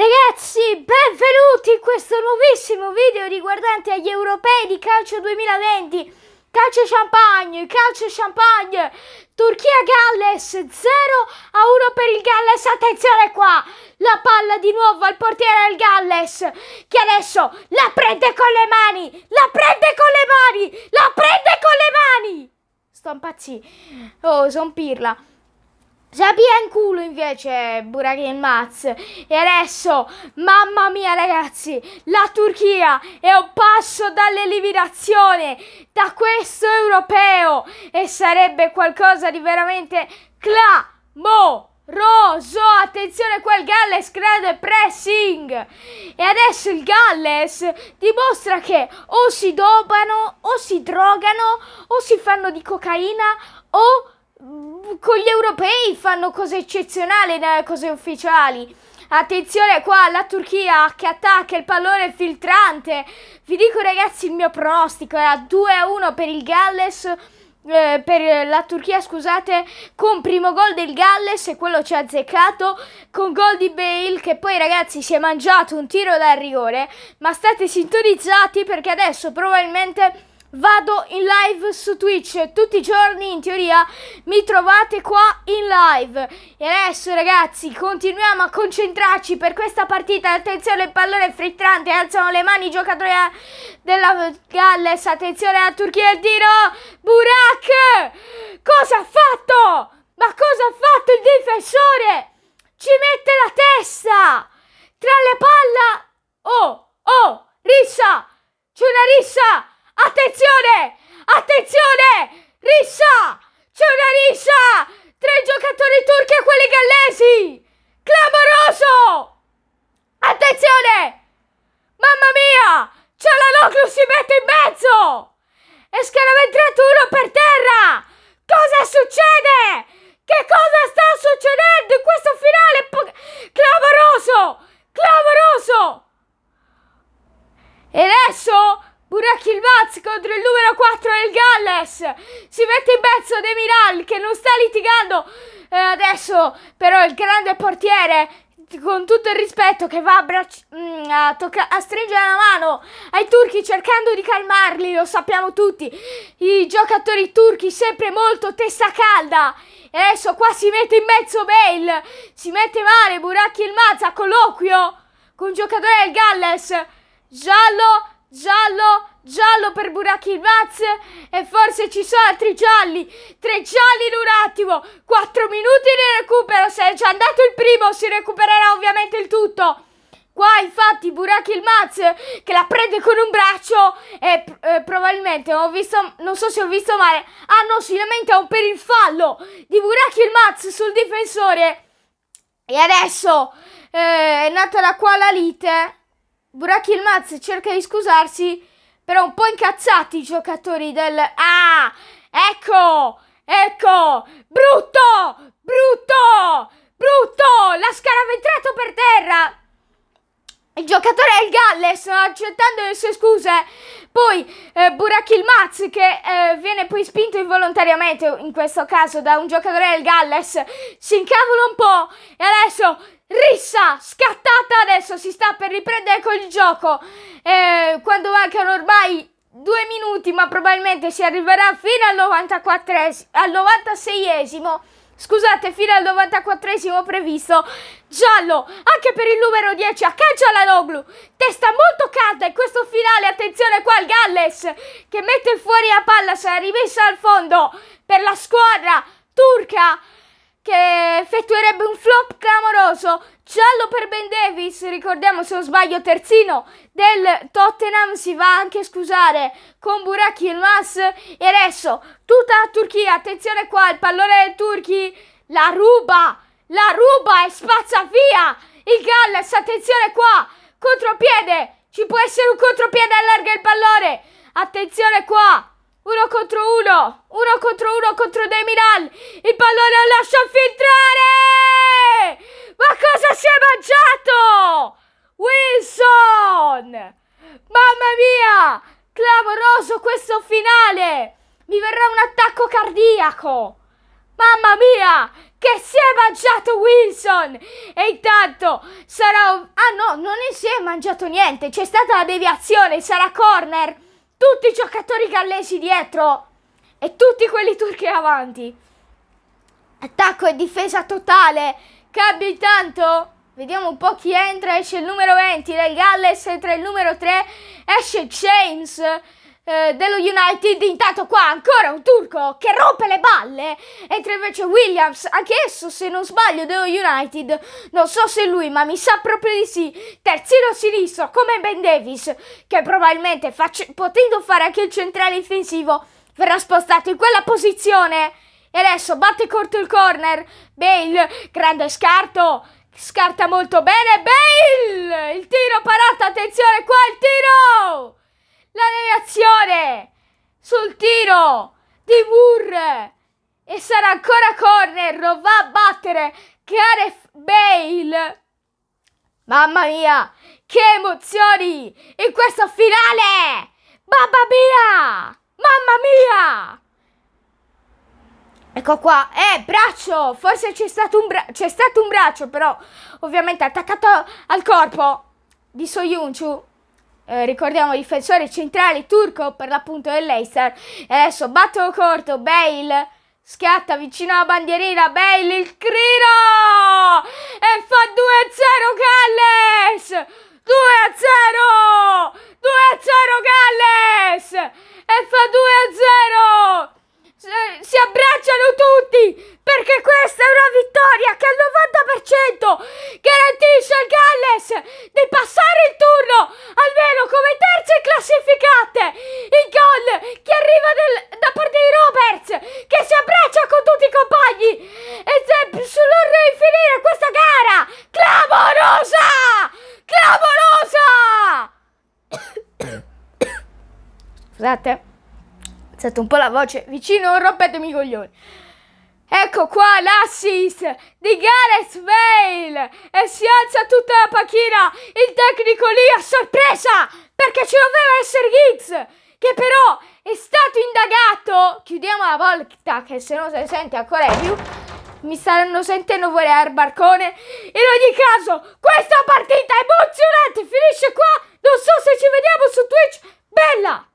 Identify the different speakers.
Speaker 1: Ragazzi, benvenuti in questo nuovissimo video riguardante agli europei di calcio 2020. Calcio champagne, calcio champagne. Turchia-Galles 0 a 1 per il Galles. Attenzione qua, la palla di nuovo al portiere del Galles che adesso la prende con le mani, la prende con le mani, la prende con le mani. Sto impazzì. Oh, son pirla. Sapia in culo invece Burak e Maz e adesso mamma mia ragazzi la Turchia è un passo dall'eliminazione da questo europeo e sarebbe qualcosa di veramente clamoroso attenzione quel Galles grande pressing e adesso il Galles dimostra che o si dopano o si drogano o si fanno di cocaina o con gli europei fanno cose eccezionali nelle cose ufficiali. Attenzione qua, la Turchia che attacca il pallone filtrante. Vi dico ragazzi, il mio pronostico è a 2-1 per il Galles. Eh, per la Turchia, scusate, con primo gol del Galles e quello ci ha azzeccato, con gol di Bale che poi ragazzi si è mangiato un tiro dal rigore, ma state sintonizzati perché adesso probabilmente vado in live su Twitch tutti i giorni in teoria mi trovate qua in live e adesso ragazzi continuiamo a concentrarci per questa partita attenzione il pallone è frittante alzano le mani i giocatori eh, della Galles attenzione alla Turchia il tiro Burak cosa ha fatto ma cosa ha fatto il difensore ci mette la testa tra le palle oh oh rissa c'è una rissa Attenzione! Attenzione! Rissa! si mette in mezzo De Miral che non sta litigando eh, adesso però il grande portiere con tutto il rispetto che va a, mm, a, a, stringere la mano ai turchi cercando di calmarli, lo sappiamo tutti, i giocatori turchi sempre molto testa calda e adesso qua si mette in mezzo Bale, si mette male Buracchi il Mazza, colloquio con un giocatore del Galles, giallo giallo, giallo per Buraki Vaz e forse ci sono altri gialli, tre gialli in un attimo, quattro minuti di recupero, se è già andato il primo si recupererà ovviamente il tutto. Qua infatti Buraki il Maz che la prende con un braccio e eh, probabilmente, visto, non so se ho visto male, ah no, si lamenta per il fallo di Buraki il Maz sul difensore. E adesso eh, è nata da qua la lite Burak Yilmaz cerca di scusarsi, però un po' incazzati i giocatori del... Ah! Ecco! Ecco! Brutto! Brutto! Brutto! L'ha scaraventrato per terra! Il giocatore è il Galles, accettando le sue scuse. Poi eh, Burak Ilmaz, che eh, viene poi spinto involontariamente, in questo caso, da un giocatore del Galles, si incavola un po'. E adesso rissa, scattata adesso, si sta per riprendere col gioco. Eh, quando mancano ormai due minuti, ma probabilmente si arriverà fino al, al 96esimo. Scusate, fino al 94esimo previsto, giallo, anche per il numero 10, a Loglu. testa molto calda e questo finale, attenzione qua il Galles, che mette fuori la palla, sarà rimessa al fondo per la squadra turca, che effettuerebbe un flop clamoroso, giallo per Ben Davis, ricordiamo se non sbaglio terzino del Tottenham, si va anche a scusare con Burak Yilmaz e adesso tutta la Turchia, attenzione qua, il pallone del Turchi la ruba, la ruba e spazza via il Galles. attenzione qua, contropiede, ci può essere un contropiede, allarga il pallone, attenzione qua, uno contro uno! Uno contro uno contro De Milan! Il pallone lo lascia filtrare! Ma cosa si è mangiato? Wilson! Mamma mia! Clamoroso questo finale! Mi verrà un attacco cardiaco! Mamma mia! Che si è mangiato Wilson! E intanto sarà... Un... Ah no, non si è mangiato niente! C'è stata la deviazione, sarà corner! tutti i giocatori gallesi dietro e tutti quelli turchi avanti. Attacco e difesa totale. Cambia intanto. Vediamo un po' chi entra. Esce il numero 20 del Galles. Entra il numero 3. Esce James eh, dello United. Intanto qua ancora un turco che rompe le balle. Entra invece Williams, anch'esso se non sbaglio dello United. Non so se lui, ma mi sa proprio di sì. Terzino sinistro come Ben Davis, che probabilmente potendo fare anche il centrale difensivo verrà spostato in quella posizione. E adesso batte corto il corner. Bale, grande scarto. Scarta molto bene. Bale! Il tiro parato, attenzione qua il tiro! la deviazione sul tiro di Moore e sarà ancora corner, lo va a battere Gareth Bale. Mamma mia, che emozioni in questo finale! Mamma mia! Mamma mia! Ecco qua, eh, braccio, forse c'è stato, stato un braccio, però ovviamente attaccato al corpo di Soyunchu eh, ricordiamo difensore centrale turco per l'appunto dell'Eister. Adesso battono corto, Bale schiatta vicino alla bandierina, Bale il crino e fa 2-0 Galles! 2-0! 2-0 Galles! E fa 2-0! Si abbracciano tutti! perché questa è una vittoria che al 90% garantisce al Galles di passare il turno almeno come terze classificate. Il gol che arriva del, da parte di Roberts che si abbraccia con tutti i compagni e sull'orlo di finire questa gara clamorosa! Clamorosa! Scusate, alzate un po' la voce vicino, non rompetemi i coglioni. Ecco qua l'assist di Gareth Vale e si alza tutta la panchina, il tecnico lì a sorpresa perché ci doveva essere Giggs che però è stato indagato, chiudiamo la volta che se no se sente ancora di più, mi stanno sentendo voler barcone, in ogni caso questa partita emozionante finisce qua, non so se ci vediamo su Twitch, bella!